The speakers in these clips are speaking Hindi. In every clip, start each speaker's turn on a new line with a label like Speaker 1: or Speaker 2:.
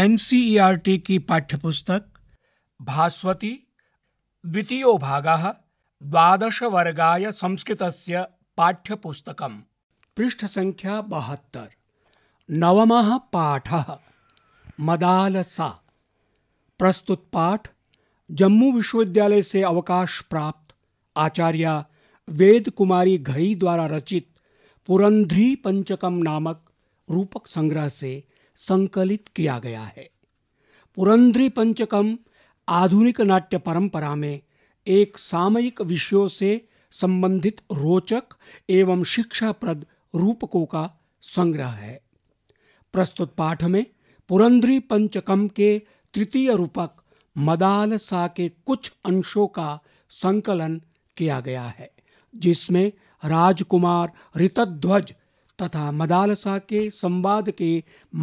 Speaker 1: एनसीईआरटी की पाठ्यपुस्तक भास्वती द्वितीयो भागः द्वादशवर्गाय संस्कृतस्य पाठ्यपुस्तकम् संख्या बहत्तर् नवमः पाठः मदालसा प्रस्तुत पाठ जम्मू विश्वविद्यालय से अवकाश प्राप्त आचार्य वेद कुमारी घई द्वारा रचित पुरंध्री पंचकम नामक रूपक संग्रह से संकलित किया गया है पुरंद्री पंचकम आधुनिक नाट्य परंपरा में एक सामयिक विषयों से संबंधित रोचक एवं शिक्षाप्रद रूपकों का संग्रह है प्रस्तुत पाठ में पुरंद्री पंचकम के तृतीय रूपक मदाल सा के कुछ अंशों का संकलन किया गया है जिसमें राजकुमार ऋतध्वज तथा मदालसा के संवाद के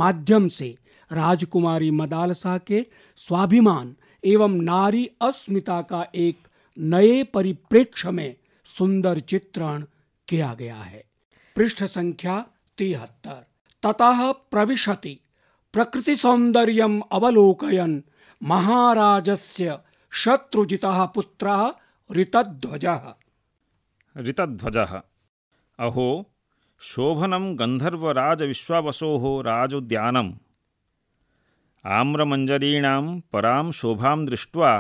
Speaker 1: माध्यम से राजकुमारी मदालसा के स्वाभिमान एवं नारी अस्मिता का एक नए परिप्रेक्ष्य में सुंदर चित्रण किया गया है पृष्ठ संख्या तिहत्तर ततः प्रविशति प्रकृति सौंदर्यम अवलोकयन महाराजस्य शत्रुजिता पुत्र ऋतध्वज
Speaker 2: ऋतध्वज अहो శోభనం గంధర్వరాజవిశ్వావసో రాజోద్యానం ఆమ్రమంజరీణాం పరాం శోభాం దృష్ట్వా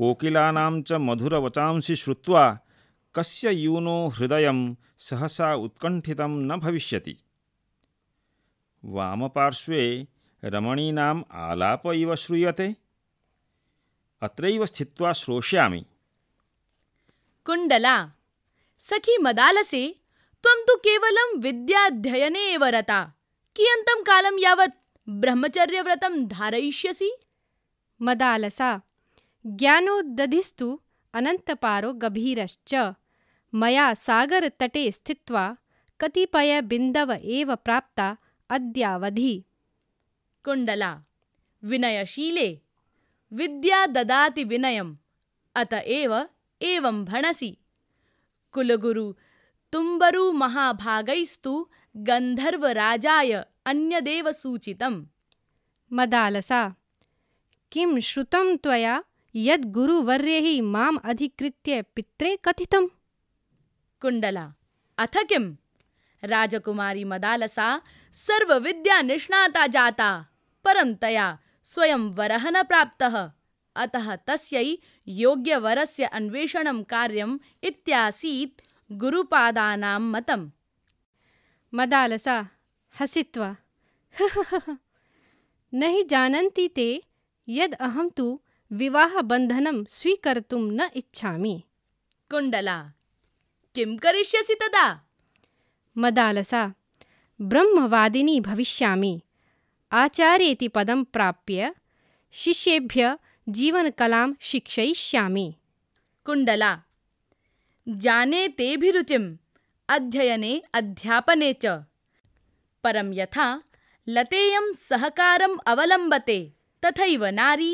Speaker 2: కోకిలానాం చ మధురవచాంసి శ్రుత్వా కస్య యూనో హృదయం సహసా ఉత్కంఠితం న భవిష్యతి వామపార్శ్వే రమణీనాం ఆలాప ఇవ శ్రూయతే అత్రైవ స్థిత్వా శ్రోష్యామి
Speaker 3: కుండలా సఖీ మదాలసి त्वं तु केवलं विद्याध्ययने एव रता कियन्तं कालं यावत् ब्रह्मचर्यव्रतं धारयिष्यसि मदालसा
Speaker 4: ज्ञानोदधिस्तु अनन्तपारो गभीरश्च मया सागरतटे स्थित्वा कतिपयबिन्दव एव प्राप्ता
Speaker 3: अद्यावधि कुण्डला विनयशीले विद्या ददाति विनयम् अत एव एवं भणसि कुलगुरु तुम्बरु महाभागैस्तु गन्धर्वराजाय अन्यदेव सूचितम् मदालसा किं श्रुतं
Speaker 4: त्वया यद्गुरुवर्यैः माम् अधिकृत्य पित्रे कथितम्
Speaker 3: कुण्डला अथ किं राजकुमारी मदालसा सर्वविद्यानिष्णाता जाता परं तया स्वयं वरः न प्राप्तः अतः तस्यै योग्यवरस्य अन्वेषणं कार्यम् इत्यासीत् गुरुपादानां मतं मदालसा हसित्वा
Speaker 4: न जानन्ति ते यद् अहं तु विवाहबन्धनं स्वीकर्तुं न इच्छामि कुण्डला किं करिष्यसि तदा मदालसा ब्रह्मवादिनी भविष्यामि आचार्येति पदं प्राप्य शिष्येभ्य
Speaker 3: जीवनकलां शिक्षयिष्यामि कुण्डला जाने ते भी रुचिम अध्ययने अध्यापने च परम यथा लतेयम सहकारम अवलंबते तथैव नारी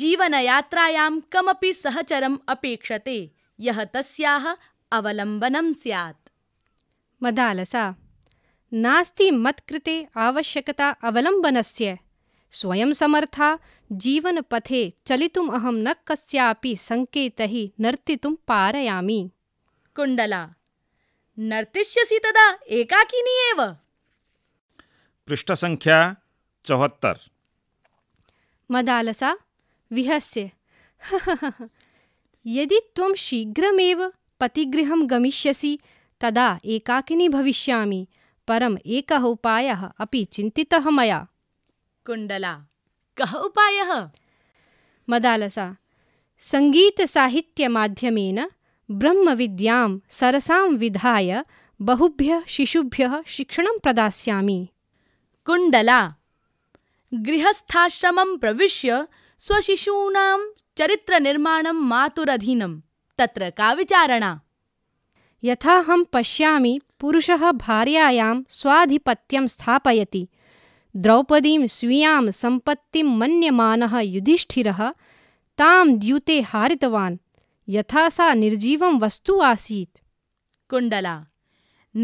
Speaker 3: जीवनयात्रायां कमपि सहचरम अपेक्षते यह तस्याः अवलम्बनं स्यात् मदालसा नास्ति मत्कृते
Speaker 4: आवश्यकता अवलम्बनस्य स्वयं समर्था जीवनपथे चलितुम् अहं न कस्यापि सङ्केतैः नर्तितुं पारयामि कुण्डला नर्तिष्यसि तदा एकाकिनी एव
Speaker 2: पृष्ठसङ्ख्या चौहत्तर
Speaker 4: मदालसा विहस्य यदि त्वं शीघ्रमेव पतिगृहं गमिष्यसि तदा एकाकिनी भविष्यामि परम् एकः उपायः अपि चिन्तितः मया
Speaker 3: कुण्डला कः उपायः
Speaker 4: मदालसा सङ्गीतसाहित्यमाध्यमेन ब्रह्मविद्यां सरसां विधाय बहुभ्यः शिशुभ्यः शिक्षणं प्रदास्यामि
Speaker 3: कुण्डला गृहस्थाश्रमं प्रविश्य स्वशिशूनां चरित्रनिर्माणं मातुरधीनं तत्र का विचारणा
Speaker 4: यथाहं पश्यामि पुरुषः भार्यायां स्वाधिपत्यं स्थापयति द्रौपदीं स्वीयां सम्पत्तिं मन्यमानः युधिष्ठिरः तां द्यूते हारितवान् यथा सा निर्जीवं वस्तु आसीत्
Speaker 3: कुण्डला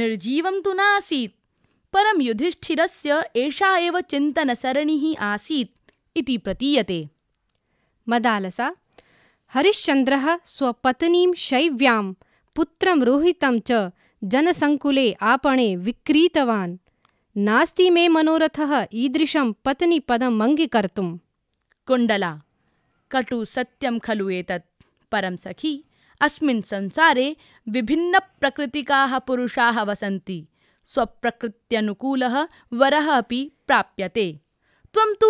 Speaker 3: निर्जीवं तु न आसीत् परं युधिष्ठिरस्य एषा एव चिन्तनसरणिः आसीत् इति प्रतीयते
Speaker 4: मदालसा हरिश्चन्द्रः स्वपत्नीं शैव्यां पुत्रं रोहितं च जनसङ्कुले आपणे विक्रीतवान् नास्ति मे मनोरथः ईदृशं पत्नीपदम् अङ्गीकर्तुम् कुण्डला कटु
Speaker 3: सत्यं खलु एतत् परम सखी अस्मिन् संसारे विभिन्नप्रकृतिकाः पुरुषाः वसन्ति स्वप्रकृत्यनुकूलः वरः अपि प्राप्यते त्वं तु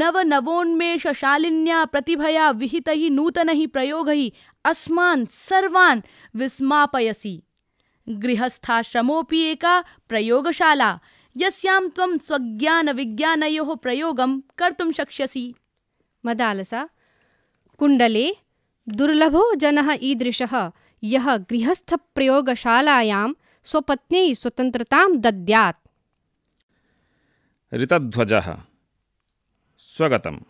Speaker 3: नवनवोन्मेषशालिन्या प्रतिभया विहितैः नूतनैः प्रयोगैः अस्मान् सर्वान् विस्मापयसि गृहस्थाश्रमोऽपि एका प्रयोगशाला यस्यां त्वं स्वज्ञानविज्ञानयोः प्रयोगं कर्तुं शक्ष्यसि मदालसा
Speaker 4: कुण्डले दुर्लभो जनः ईदृशः यः गृहस्थप्रयोगशालायां स्वपत्न्यै स्वतन्त्रतां दद्यात्
Speaker 2: स्वगत स्वगतम्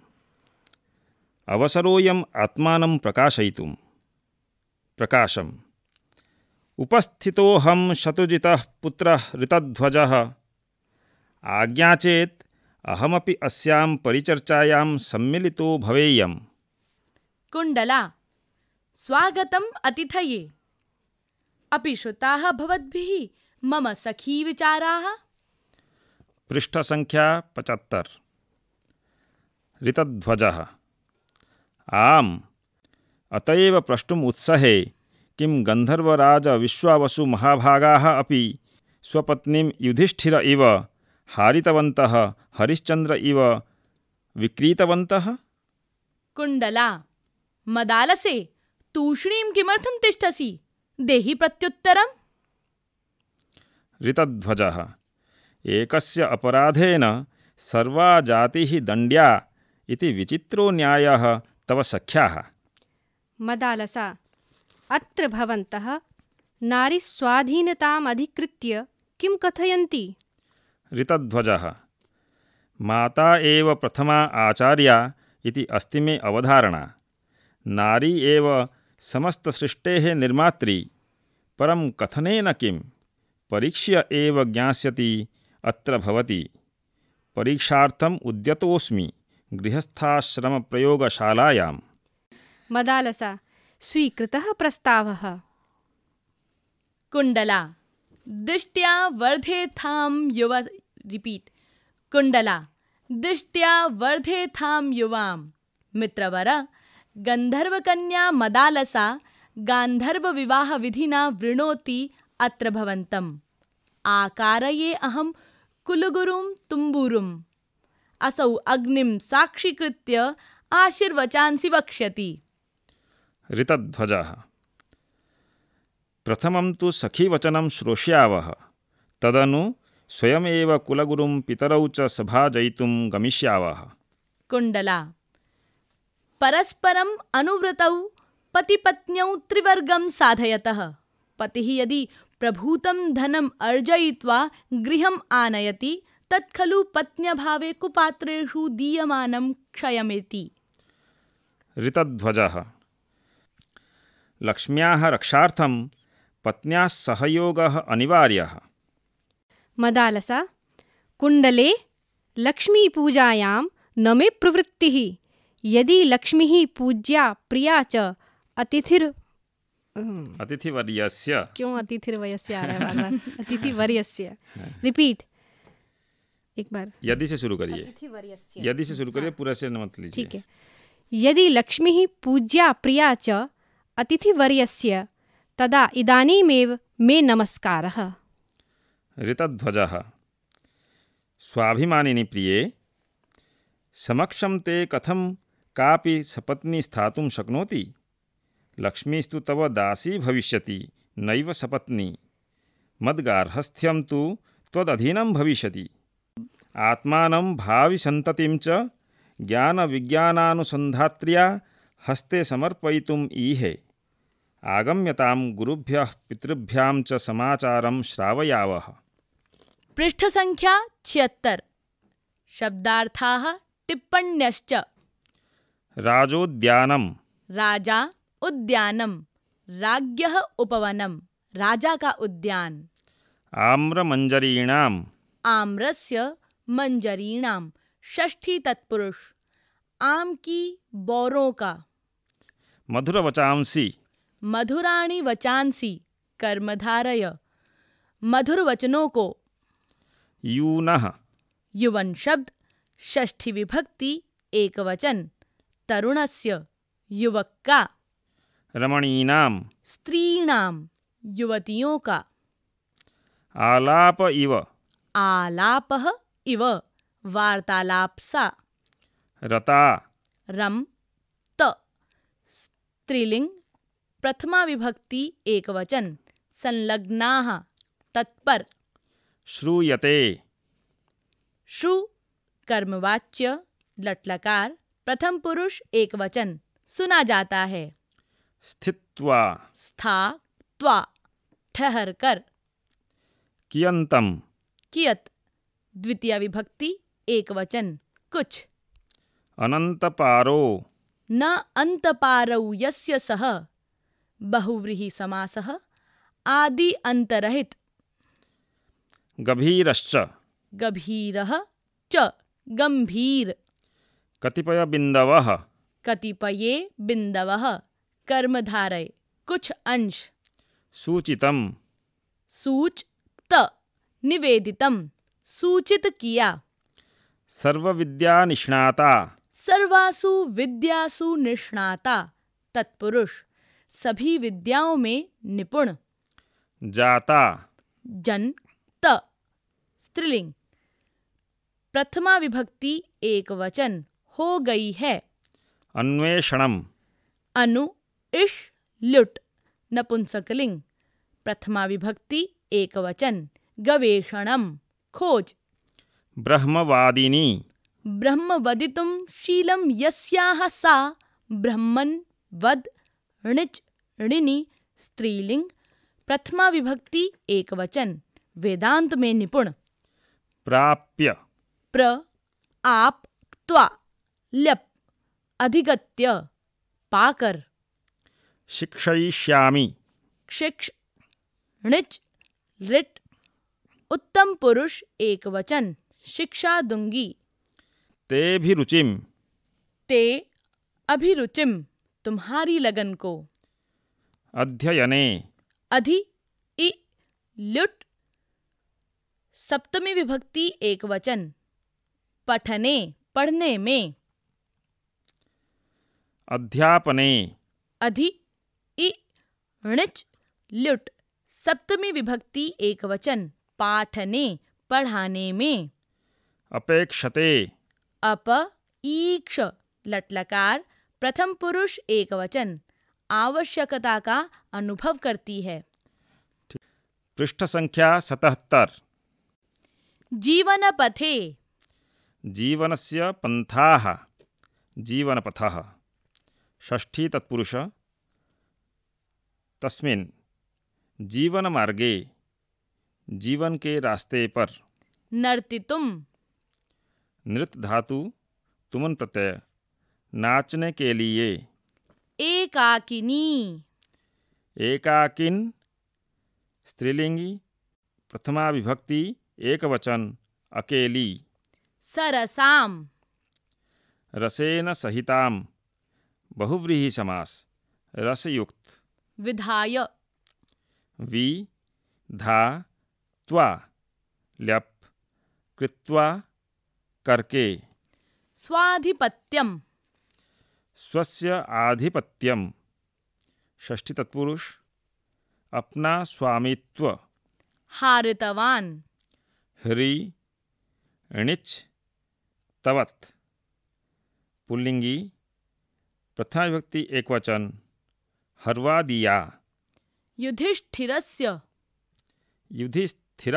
Speaker 2: आत्मा प्रकाशय प्रकाशयितुं प्रकाशम् उपस्थितोऽहं पुत्र ऋतध्वज ऋतध्वजः आज्ञाचेत् अहमपि अस्यां परिचर्चायां सम्मिलितो भवेयम्
Speaker 3: कुण्डला स्वागतम् अतिथये अपि श्रुताः भवद्भिः मम सखी विचाराः
Speaker 2: पृष्ठसङ्ख्या पचहत्तर ऋतध्वजः आम् अत एव प्रष्टुम् उत्सहे किं गन्धर्वराजविश्वावसुमहाभागाः अपि स्वपत्नीं युधिष्ठिर इव हारितवन्तः हरिश्चन्द्र इव विक्रीतवन्तः
Speaker 3: कुण्डला मदालसे तूष्णीं किमर्थं तिष्ठसि देहि प्रत्युत्तरम्
Speaker 2: ऋतध्वजः एकस्य अपराधेन सर्वा जातिः दण्ड्या इति विचित्रो न्यायः तव सख्याः
Speaker 4: मदालसा अत्र भवन्तः नारीस्वाधीनताम् अधिकृत्य किं कथयन्ति
Speaker 2: ऋतध्वजः माता एव प्रथमा आचार्या इति अस्ति मे अवधारणा नारी एव समस्त सृष्टे समस्तसृष्टेः निर्मात्री परं न किं परीक्ष्य एव ज्ञास्यति अत्र भवति परीक्षार्थम् उद्यतोऽस्मि गृहस्थाश्रमप्रयोगशालायां
Speaker 4: मदालसा स्वीकृतः प्रस्तावः
Speaker 3: कुण्डला दृष्ट्या वर्धेथां युव रिपीट् कुण्डला दृष्ट्या थाम युवाम मित्रवरा गंधर्व कन्या मदालसा गांधर्व विवाह विधिना वृणोति अत्र भवन्तम् आकारये अहं कुलगुरुं तुम्बुरुम् असौ अग्निं साक्षीकृत्य आशीर्वचांसि वक्ष्यति
Speaker 2: ऋतध्वजः प्रथमं तु सखीवचनं श्रोष्यावः तदनु स्वयमेव कुलगुरुं पितरौ च सभाजयितुं गमिष्यावः
Speaker 3: कुण्डला परस्परम परस्परम् पति पत्न्यौ त्रिवर्गम साधयतः पति यदि प्रभूतं धनम अर्जयित्वा गृहम् आनयति तत्खलु खलु पत्न्यभावे कुपात्रेषु दीयमानं क्षयमिति
Speaker 2: ऋतध्वजः लक्ष्म्याः रक्षार्थं पत्न्याः सहयोगः अनिवार्यः
Speaker 4: मदालसा कुण्डले लक्ष्मीपूजायां न मे प्रवृत्तिः यदि लक्ष्मी ही पूज्या प्रिया च अतिथिर
Speaker 2: अतिथि वर्यस्य
Speaker 4: क्यों वर्यस्य आ रहा है अतिथि वर्यस्य रिपीट एक बार
Speaker 2: यदि से शुरू करिए अतिथि
Speaker 3: वर्यस्य
Speaker 2: यदि से शुरू करिए हाँ। पूरा से मत लीजिए ठीक है
Speaker 4: यदि लक्ष्मी ही पूज्या प्रिया च अतिथि वर्यस्य तदा इदानीमेव मे नमस्कारः
Speaker 2: ऋतध्वजः स्वाभिमानिनी प्रिये समक्षं ते कथं कापि सपत्नी स्थातुं शक्नोति लक्ष्मीस्तु तव दासी भविष्यति नैव सपत्नी मद्गार्हस्थ्यं तु त्वदधीनं भविष्यति आत्मानं भावि सन्ततिं च ज्ञानविज्ञानानुसन्धात्र्या हस्ते समर्पयितुम् ईहे आगम्यतां गुरुभ्यः पितृभ्यां च समाचारं श्रावयावः
Speaker 3: पृष्ठसङ्ख्या छिहत्तर शब्दार्थाः टिप्पण्यश्च
Speaker 2: राजोद्यानम
Speaker 3: राजा उद्यानम राज्ञः उपवनम राजा का उद्यान
Speaker 2: मंजरीणाम
Speaker 3: आम्रस्य मंजरीणाम षष्ठी तत्पुरुष आम की बौरों का
Speaker 2: मधुर वचांसी
Speaker 3: मधुराणी वचांसी कर्मधारय मधुर वचनों को यून युवन शब्द षष्ठी विभक्ति एक वचन तरुणस्य युवक का
Speaker 2: रमणीनाम
Speaker 3: स्त्रीणाम युवतियों का
Speaker 2: आलाप इव
Speaker 3: आलाप इव वार्तालाप सा रता रम त स्त्रीलिंग प्रथमा विभक्ति वचन संलग्ना तत्पर
Speaker 2: श्रूयते
Speaker 3: श्रु कर्मवाच्य लट्लकार प्रथम पुरुष एक वचन सुना जाता है
Speaker 2: स्थित्वा
Speaker 3: स्था त्वा ठहर कर कियंतम कियत द्वितीय विभक्ति एक वचन कुछ
Speaker 2: अनंत पारो
Speaker 3: न अंत पारौ यस्य सह बहुव्रीहि समासः आदि अंतरहित
Speaker 2: गभीरश्च
Speaker 3: गभीरः च गंभीर
Speaker 2: कतिपय बिंदव
Speaker 3: कतिपये बिंदव कर्मधारय कुछ अंश सूचितम त निवेदितम सूचित किया
Speaker 2: सर्वविद्या निष्णाता
Speaker 3: सर्वासु विद्यासु निष्णाता तत्पुरुष सभी विद्याओं में निपुण जाता जन त स्त्रीलिंग प्रथमा विभक्ति एक वचन हो गई है
Speaker 2: अन्वेषणम
Speaker 3: अनु इश लुट नपुंसकलिंग प्रथमा विभक्ति वचन गवेषणम खोज
Speaker 2: ब्रह्मवादिनी
Speaker 3: ब्रह्मवदितुं शीलम यस्याह सा ब्रह्मन वद ऋणिच ऋणिनी स्त्रीलिंग प्रथमा विभक्ति वचन वेदांत में निपुण
Speaker 2: प्राप्य
Speaker 3: प्र आप त्वा लप अधिगत्य पाकर
Speaker 2: शिक्षयिष्यामि
Speaker 3: शिक्ष णिच लिट उत्तम पुरुष एक वचन शिक्षा दूंगी
Speaker 2: ते भी रुचिम
Speaker 3: ते अभिरुचिम तुम्हारी लगन को
Speaker 2: अध्ययने
Speaker 3: अधि इ लुट सप्तमी विभक्ति एक वचन पठने पढ़ने में
Speaker 2: अध्यापने
Speaker 3: अधि इ णिच ल्युट सप्तमी विभक्ति एक वचन पाठने पढ़ाने में
Speaker 2: अपेक्षते
Speaker 3: अप ईक्ष लटलकार प्रथम पुरुष एक वचन आवश्यकता का अनुभव करती है
Speaker 2: पृष्ठ संख्या सतहत्तर
Speaker 3: जीवन पथे
Speaker 2: जीवन से पंथा जीवन पथ षष्ठी तत्पुरुष तस्मिन जीवन मार्गे जीवन के रास्ते पर
Speaker 3: नर्तितुम
Speaker 2: नृत धातु तुमन प्रत्यय नाचने के लिए
Speaker 3: एकाकिनी
Speaker 2: एकाकिन स्त्रीलिंगी प्रथमा विभक्ति एक वचन अकेली
Speaker 3: सरसाम
Speaker 2: रसेन सहिताम बहुव्रीहि समास रसयुक्त विधाय वि धा त्वा ल्यप कृत्वा करके
Speaker 3: स्वाधिपत्यम
Speaker 2: स्वस्य आधिपत्यम षष्ठी तत्पुरुष अपना स्वामित्व
Speaker 3: हारितवान
Speaker 2: ह्री णिच तवत पुल्लिंगी प्रथम व्यक्ति एक वचन हरवा दिया
Speaker 3: युधिष्ठिर
Speaker 2: युधिष्ठिर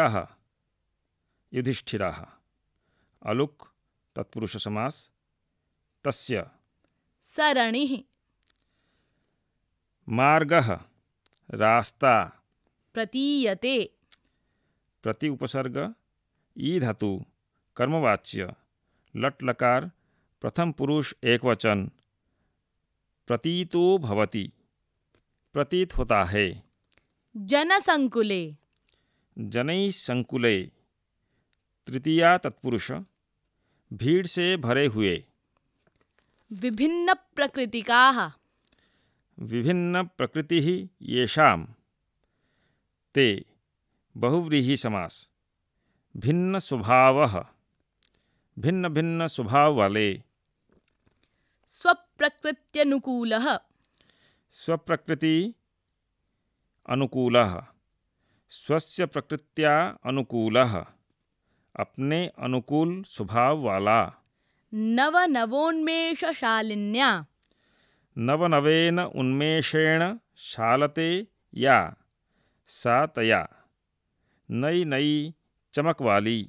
Speaker 2: युधिष्ठिर अलुक तत्पुरुष समास तस्य सरणि मार्ग रास्ता
Speaker 3: प्रतीयते
Speaker 2: प्रति उपसर्ग ई धातु कर्मवाच्य लट लकार प्रथम पुरुष एकवचन प्रतीतो भवति प्रतीत होता है
Speaker 3: जनसंकुले
Speaker 2: जनई संकुले तृतीया तत्पुरुष भीड़ से भरे हुए
Speaker 3: विभिन्न प्रकृति का
Speaker 2: विभिन्न प्रकृति ही ये शाम ते बहुव्रीहि समास भिन्न स्वभाव भिन्न भिन्न स्वभाव वाले
Speaker 3: स्वप्रकृत्यनुकूल
Speaker 2: स्वप्रकृति अनुकूल स्वस्य प्रकृत्या अनुकूल अपने अनुकूल स्वभाव वाला
Speaker 3: नव नवोन्मेष शालिन्या
Speaker 2: नव नवेन उन्मेषेण शालते या सा तया नई नई चमक वाली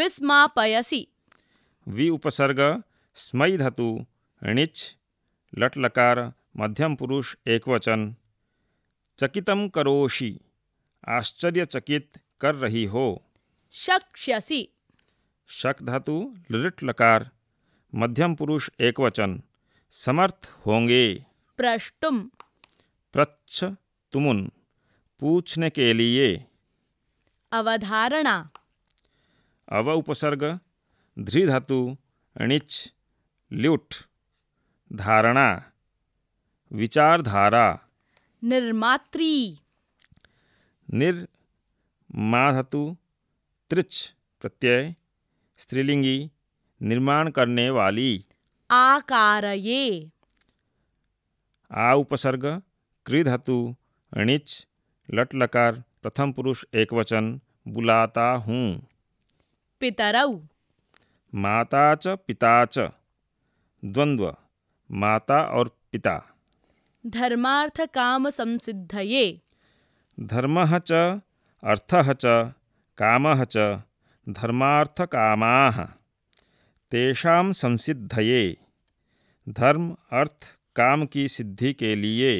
Speaker 3: विस्मापयसी
Speaker 2: वि उपसर्ग स्मय धातु णिच लट लकार मध्यम पुरुष एकवचन चकितम करोषि आश्चर्यचकित कर रही हो
Speaker 3: शक्ष्यसि
Speaker 2: शक धातु लृट लकार मध्यम पुरुष एकवचन समर्थ होंगे
Speaker 3: प्रष्टुम
Speaker 2: प्रच्छ तुमुन पूछने के लिए
Speaker 3: अवधारणा
Speaker 2: अव उपसर्ग धृ धातु णिच ल्युट धारणा विचारधारा
Speaker 3: निर्मात्री
Speaker 2: निर्माधतु त्रिच प्रत्यय स्त्रीलिंगी निर्माण करने वाली
Speaker 3: आकारये
Speaker 2: आ उपसर्ग क्रीधतु णिच लटलकार प्रथम पुरुष एकवचन बुलाता हूँ पितरऊ माता च पिता च द्वंद्व माता और पिता
Speaker 3: धर्मार्थ काम संसिद्ध ये
Speaker 2: धर्म च अर्थ च काम च धर्मार्थ कामा तेषाम ये धर्म अर्थ काम की सिद्धि के लिए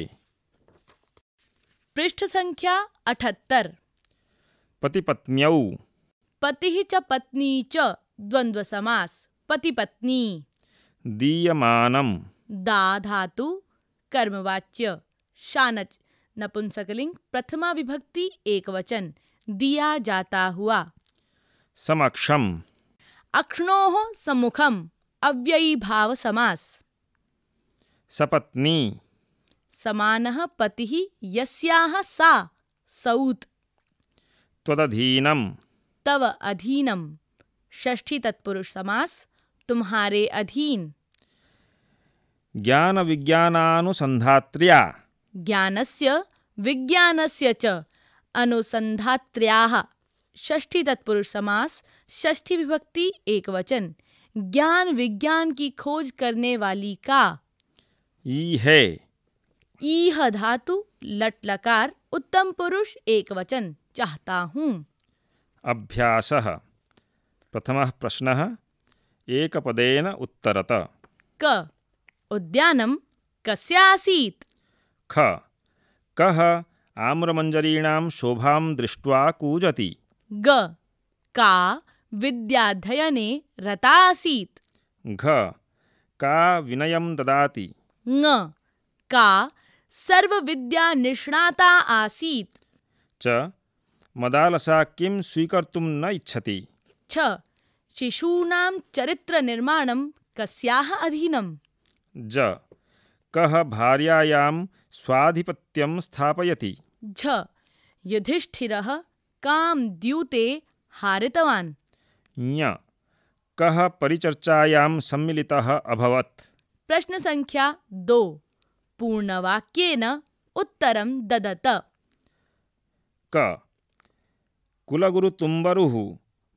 Speaker 3: पृष्ठ संख्या अठहत्तर
Speaker 2: पति पत्न्यौ
Speaker 3: पति च पत्नी च द्वंद्व समास पति पत्नी
Speaker 2: दीयमानम
Speaker 3: दा धातु कर्मवाच्य शानच नपुंसकलिंग प्रथमा विभक्ति एकवचन दिया जाता हुआ समक्षम अक्षणो सम्मुखम अव्ययी भाव समास
Speaker 2: सपत्नी
Speaker 3: समानः पतिः यस्याः सा सौत्
Speaker 2: त्वदधीनम
Speaker 3: तव अधीनम षष्ठी तत्पुरुष समास तुम्हारे अधीन ज्ञान ज्ञानस्य विज्ञानस्य च अनुसन्धात्र्याः षष्ठी तत्पुरुष समास षष्ठी विभक्ति एक वचन ज्ञान विज्ञान की खोज करने वाली का ई है ईह धातु लट लकार उत्तम पुरुष एक वचन चाहता हूँ
Speaker 2: अभ्यास प्रथम प्रश्न एक पदेन उत्तरत
Speaker 3: क उद्यानं कस्य आसीत्
Speaker 2: ख कः आम्रमञ्जरीणां शोभां दृष्ट्वा कूजति
Speaker 3: ग का विद्याध्ययने रता आसीत्
Speaker 2: घ का विनयं ददाति
Speaker 3: ङ का सर्वविद्यानिष्णाता आसीत्
Speaker 2: च मदालसा किं स्वीकर्तुं न इच्छति
Speaker 3: छ शिशूनां चरित्रनिर्माणं कस्याः अधीनम्
Speaker 2: ज कह भार्यायाम स्वाधिपत्यम स्थापयति
Speaker 3: झ युधिष्ठिरः काम द्यूते हारितवान्
Speaker 2: ञ कह परिचर्चायाम सम्मिलितः अभवत्
Speaker 3: प्रश्न संख्या दो पूर्णवाक्येन उत्तरं ददत
Speaker 2: क कुलगुरु कुलगुरुतुम्बरुः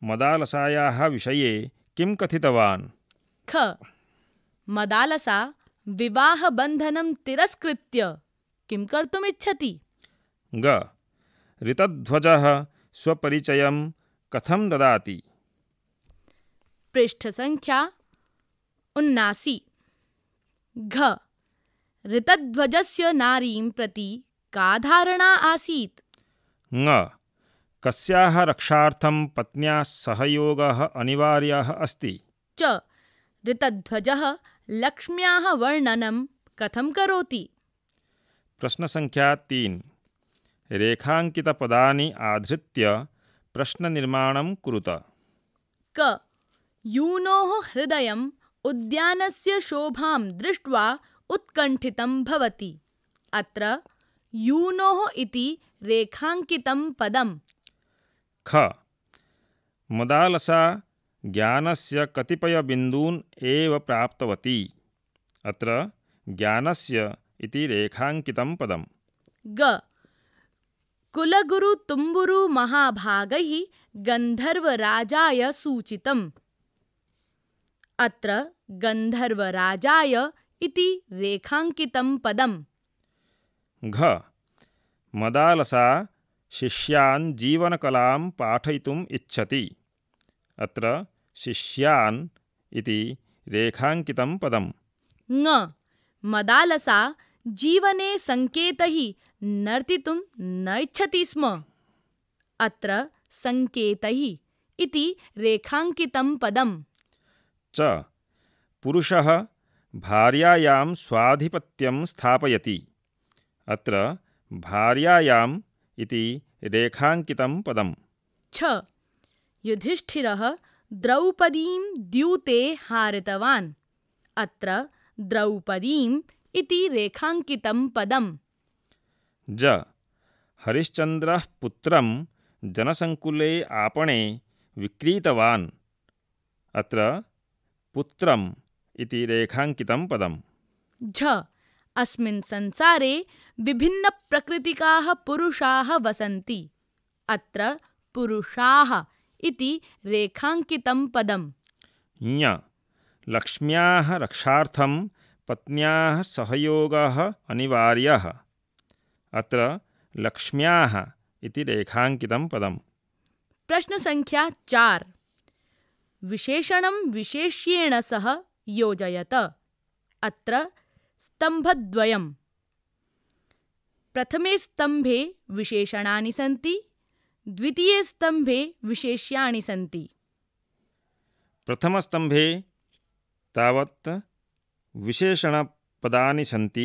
Speaker 2: मदालसायाः विषये किं कथितवान्
Speaker 3: ख मदालसा विवाह विवाहबन्धनं तिरस्कृत्य किं कर्तुमिच्छति
Speaker 2: ग ऋतध्वजः स्वपरिचयं कथं ददाति
Speaker 3: संख्या उन्नासी घ ऋतध्वजस्य नारीं प्रति का धारणा आसीत्
Speaker 2: ङ कस्याः रक्षार्थं पत्न्या सहयोगः अनिवार्यः अस्ति
Speaker 3: च ऋतध्वजः लक्ष्म्याः वर्णनं कथं करोति
Speaker 2: प्रश्नसङ्ख्या तीन रेखाङ्कितपदानि आधृत्य प्रश्ननिर्माणं कुरुत
Speaker 3: क यूनोः हृदयम् उद्यानस्य शोभां दृष्ट्वा उत्कण्ठितं भवति अत्र यूनोः इति रेखाङ्कितं पदम्
Speaker 2: ख मदालसा ज्ञानस्य कतिपयबिन्दून् एव प्राप्तवती अत्र ज्ञानस्य इति रेखाङ्कितं पदम्
Speaker 3: ग कुलगुरु तुम्बुरु महाभागैः गन्धर्वराजाय सूचितम् अत्र गन्धर्वराजाय इति रेखाङ्कितं पदम्
Speaker 2: घ मदालसा शिष्यान् जीवनकलां पाठयितुम् इच्छति अत्र शिष्यान् इति रेखाङ्कितं पदम्
Speaker 3: ङ मदालसा जीवने सङ्केतैः नर्तितुं न इच्छति स्म अत्र सङ्केतैः इति रेखाङ्कितं पदम्
Speaker 2: च पुरुषः भार्यायां स्वाधिपत्यं स्थापयति अत्र भार्यायाम् इति रेखाङ्कितं पदम्
Speaker 3: छ युधिष्ठिरः द्रौपदीं द्यूते हारितवान् अत्र द्रौपदीम् इति रेखाङ्कितं पदम्
Speaker 2: ज हरिश्चन्द्रः पुत्रं जनसङ्कुले आपणे विक्रीतवान् अत्र पुत्रम् इति रेखाङ्कितं पदम्
Speaker 3: झ अस्मिन् संसारे विभिन्नप्रकृतिकाः पुरुषाः वसन्ति अत्र पुरुषाः इति रेखाङ्कितं पदम्
Speaker 2: ञ लक्ष्म्याः रक्षार्थं पत्न्याः सहयोगः अनिवार्यः अत्र लक्ष्म्याः इति रेखाङ्कितं पदम्
Speaker 3: प्रश्नसङ्ख्या चार विशेषणं विशेष्येण सह योजयत अत्र स्तम्भद्वयम् प्रथमे स्तम्भे विशेषणानि सन्ति द्वितीय स्तंभे विशेष्याणि सन्ति
Speaker 2: प्रथम स्तंभे तावत् विशेषण पदानि सन्ति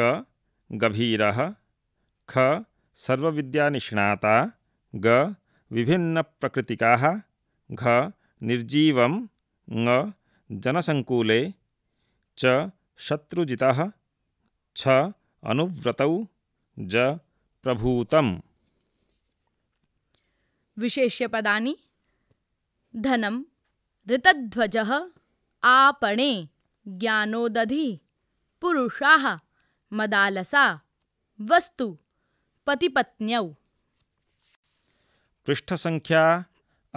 Speaker 2: क गभीरः ख सर्वविद्यानिष्णाता ग विभिन्नप्रकृतिकाः घ निर्जीवं ङ जनसङ्कुले च शत्रुजितः छ अनुव्रतौ ज प्रभूतम्
Speaker 3: विशेष्यपदानि धनम ऋतध्वज आपणे ज्ञानोदधि पुषा मदालसा वस्तु पतिपत्न्यौ
Speaker 2: पृष्ठ संख्या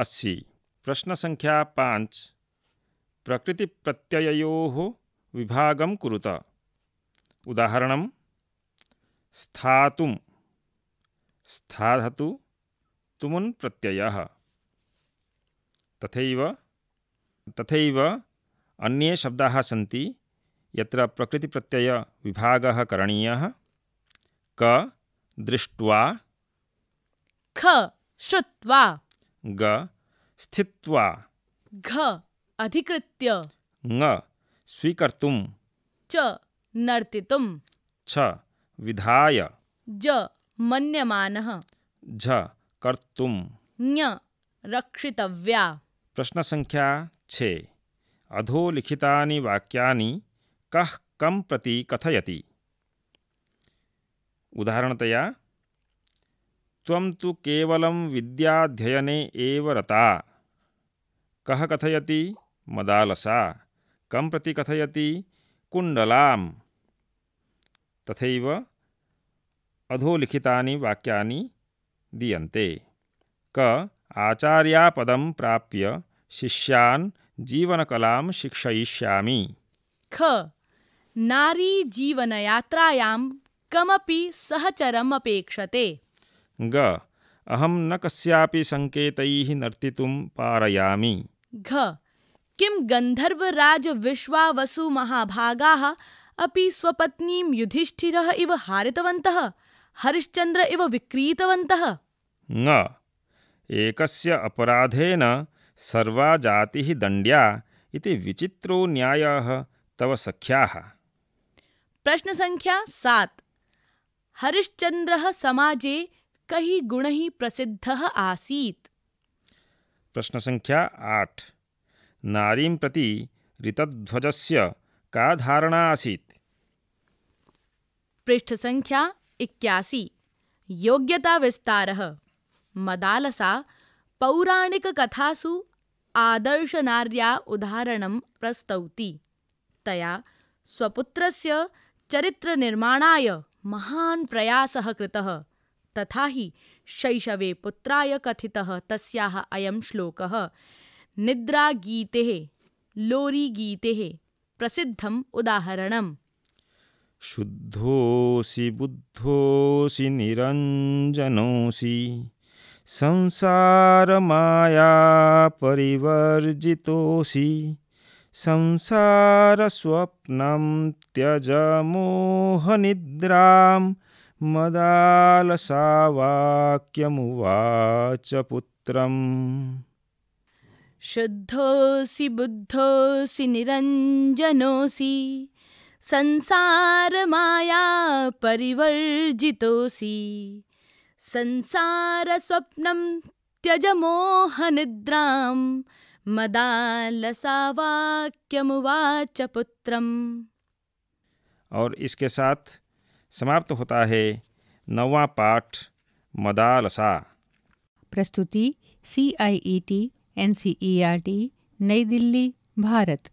Speaker 2: अस्सी प्रश्न संख्या पांच प्रकृति प्रत्ययो विभाग कुरुत उदाहरण स्थातुम स्थाधतु तुमुन् प्रत्ययः तथैव तथैव अन्ये शब्दाः सन्ति यत्र प्रकृतिप्रत्ययविभागः करणीयः क दृष्ट्वा
Speaker 3: ख श्रुत्वा
Speaker 2: ग स्थित्वा
Speaker 3: घ अधिकृत्य
Speaker 2: ङ स्वीकर्तुं
Speaker 3: च नर्तितुं
Speaker 2: छ विधाय
Speaker 3: ज मन्यमानः
Speaker 2: झ कर्तुम
Speaker 3: ञ रक्षितव्या
Speaker 2: प्रश्न संख्या छः अधोलिखितानि वाक्यानि कह कम प्रति कथयति उदाहरणतया त्वं तु केवलं विद्याध्ययने एव रता कह कथयति मदालसा कं प्रति कथयति कुण्डलां तथैव अधोलिखितानि वाक्यानि दीयते क आचार्यापदम प्राप्य शिष्यान जीवनकलाम शिक्षयिष्यामि
Speaker 3: ख नारी जीवनयात्रायां कमपि सहचरम् अपेक्षते
Speaker 2: ग अहं न कस्यापि सङ्केतैः नर्तितुं पारयामि
Speaker 3: घ किं गन्धर्वराज विश्वावसु अपि स्वपत्नीं युधिष्ठिरः इव हारितवन्तः हरिश्चन्द्र इव विक्रीतवन्तः
Speaker 2: न एकस्य अपराधेन सर्वा जातिः दण्ड्या इति विचित्रो न्यायः तव सख्याः
Speaker 3: प्रश्न संख्या सात हरिश्चंद्र समाजे कई गुण प्रसिद्ध आसीत
Speaker 2: प्रश्न संख्या आठ नारी प्रति ऋतध्वज का धारणा आसीत
Speaker 3: पृष्ठ संख्या इक्यासी विस्तार मदालसा आदर्श आदर्शनार्या उदाहरणं प्रस्तौति तया स्वपुत्रस्य निर्माणाय महान प्रयासः कृतः तथा हि शैशवे पुत्राय कथितः तस्याः अयं श्लोकः निद्रागीतेः लोरीगीतेः प्रसिद्धम् उदाहरणम्
Speaker 2: शुद्धोसि बुद्धोसि निरञ्जनोऽसि संसारमाया परिवर्जितोऽसि संसारस्वप्नं त्यज मोहनिद्रां मदालसावाक्यमुवाच पुत्रम्
Speaker 3: शुद्धोऽसि बुद्धोऽसि निरञ्जनोऽसि संसार माया संसार संसारस्वप्नं त्यज मोहनिद्रां मदालसावाक्यमुवाच पुत्रम
Speaker 2: और इसके साथ समाप्त होता है नवा पाठ मदालसा
Speaker 4: प्रस्तुति C I E T N
Speaker 3: C E R T नई दिल्ली भारत